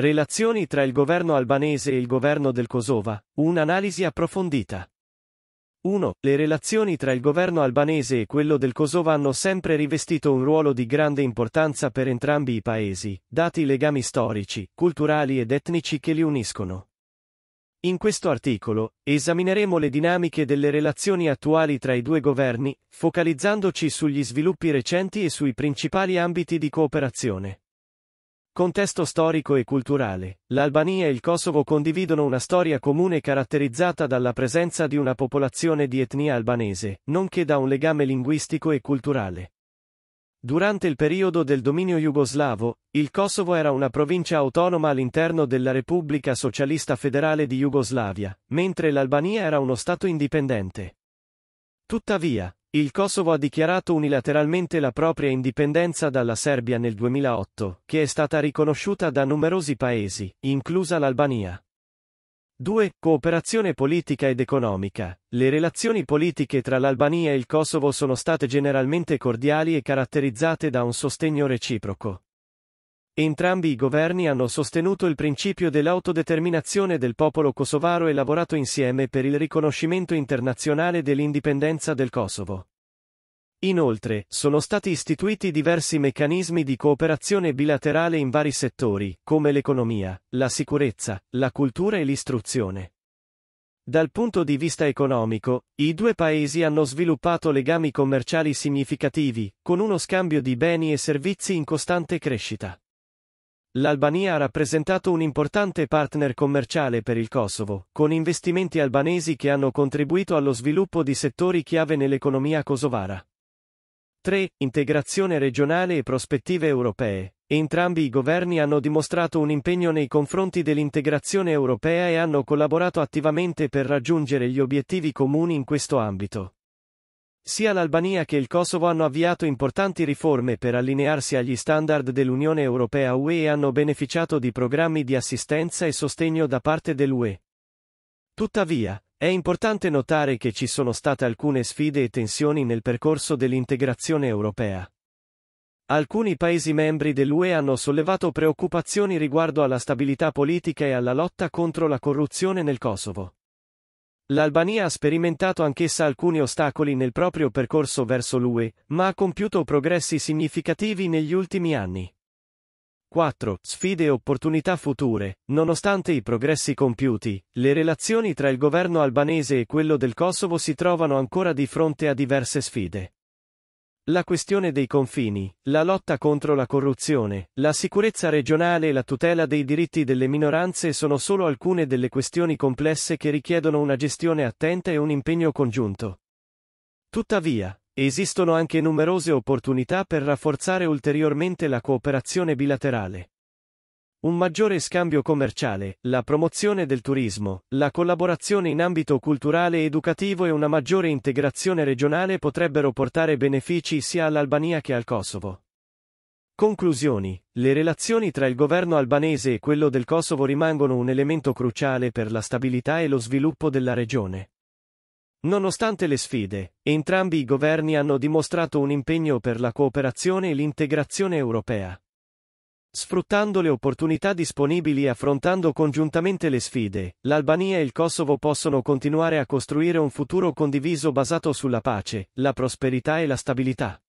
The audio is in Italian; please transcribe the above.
Relazioni tra il governo albanese e il governo del Kosova, un'analisi approfondita. 1. Le relazioni tra il governo albanese e quello del Kosovo hanno sempre rivestito un ruolo di grande importanza per entrambi i paesi, dati i legami storici, culturali ed etnici che li uniscono. In questo articolo, esamineremo le dinamiche delle relazioni attuali tra i due governi, focalizzandoci sugli sviluppi recenti e sui principali ambiti di cooperazione. Contesto storico e culturale. L'Albania e il Kosovo condividono una storia comune caratterizzata dalla presenza di una popolazione di etnia albanese, nonché da un legame linguistico e culturale. Durante il periodo del dominio jugoslavo, il Kosovo era una provincia autonoma all'interno della Repubblica Socialista Federale di Jugoslavia, mentre l'Albania era uno Stato indipendente. Tuttavia, il Kosovo ha dichiarato unilateralmente la propria indipendenza dalla Serbia nel 2008, che è stata riconosciuta da numerosi paesi, inclusa l'Albania. 2. Cooperazione politica ed economica. Le relazioni politiche tra l'Albania e il Kosovo sono state generalmente cordiali e caratterizzate da un sostegno reciproco. Entrambi i governi hanno sostenuto il principio dell'autodeterminazione del popolo kosovaro e lavorato insieme per il riconoscimento internazionale dell'indipendenza del Kosovo. Inoltre, sono stati istituiti diversi meccanismi di cooperazione bilaterale in vari settori, come l'economia, la sicurezza, la cultura e l'istruzione. Dal punto di vista economico, i due paesi hanno sviluppato legami commerciali significativi, con uno scambio di beni e servizi in costante crescita. L'Albania ha rappresentato un importante partner commerciale per il Kosovo, con investimenti albanesi che hanno contribuito allo sviluppo di settori chiave nell'economia kosovara. 3. Integrazione regionale e prospettive europee. Entrambi i governi hanno dimostrato un impegno nei confronti dell'integrazione europea e hanno collaborato attivamente per raggiungere gli obiettivi comuni in questo ambito. Sia l'Albania che il Kosovo hanno avviato importanti riforme per allinearsi agli standard dell'Unione Europea UE e hanno beneficiato di programmi di assistenza e sostegno da parte dell'UE. Tuttavia, è importante notare che ci sono state alcune sfide e tensioni nel percorso dell'integrazione europea. Alcuni Paesi membri dell'UE hanno sollevato preoccupazioni riguardo alla stabilità politica e alla lotta contro la corruzione nel Kosovo. L'Albania ha sperimentato anch'essa alcuni ostacoli nel proprio percorso verso l'UE, ma ha compiuto progressi significativi negli ultimi anni. 4. Sfide e opportunità future. Nonostante i progressi compiuti, le relazioni tra il governo albanese e quello del Kosovo si trovano ancora di fronte a diverse sfide. La questione dei confini, la lotta contro la corruzione, la sicurezza regionale e la tutela dei diritti delle minoranze sono solo alcune delle questioni complesse che richiedono una gestione attenta e un impegno congiunto. Tuttavia, esistono anche numerose opportunità per rafforzare ulteriormente la cooperazione bilaterale un maggiore scambio commerciale, la promozione del turismo, la collaborazione in ambito culturale e educativo e una maggiore integrazione regionale potrebbero portare benefici sia all'Albania che al Kosovo. Conclusioni. Le relazioni tra il governo albanese e quello del Kosovo rimangono un elemento cruciale per la stabilità e lo sviluppo della regione. Nonostante le sfide, entrambi i governi hanno dimostrato un impegno per la cooperazione e l'integrazione europea. Sfruttando le opportunità disponibili e affrontando congiuntamente le sfide, l'Albania e il Kosovo possono continuare a costruire un futuro condiviso basato sulla pace, la prosperità e la stabilità.